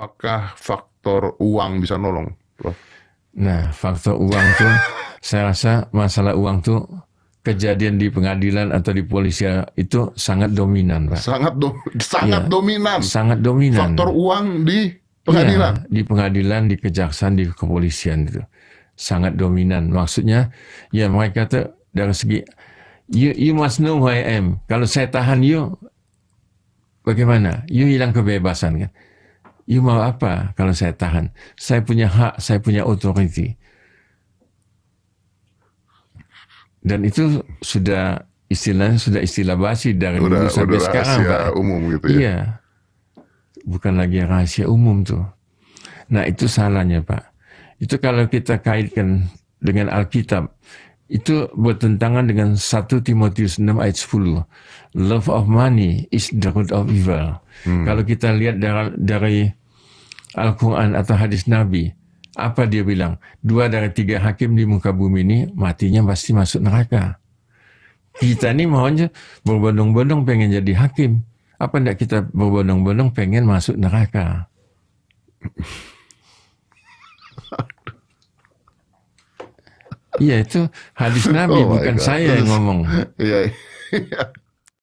Apakah faktor uang bisa nolong, Nah, faktor uang tuh saya rasa masalah uang tuh kejadian di pengadilan atau di polisi itu sangat dominan, Pak. Sangat do sangat ya, dominan. Sangat dominan. Faktor uang di pengadilan. Ya, di pengadilan, di kejaksaan, di kepolisian itu sangat dominan. Maksudnya ya mereka tuh dari segi you you must know who I am. Kalau saya tahan you bagaimana? You hilang kebebasan kan? You mau apa kalau saya tahan? Saya punya hak, saya punya authority. Dan itu sudah istilahnya sudah istilah basi dari udah, dulu sampai udah sekarang. Pak. umum gitu ya. Iya. Bukan lagi rahasia umum tuh. Nah, itu salahnya, Pak. Itu kalau kita kaitkan dengan Alkitab, itu bertentangan dengan 1 Timotius 6 ayat 10. Love of money is the root of evil. Hmm. Kalau kita lihat dari, dari Al-Quran atau hadis Nabi, apa dia bilang? Dua dari tiga hakim di muka bumi ini matinya pasti masuk neraka. Kita ini maunya berbondong-bondong pengen jadi hakim. Apa enggak kita berbondong-bondong pengen masuk neraka? Iya itu hadis Nabi oh bukan God. saya yang ngomong. Iya. iya.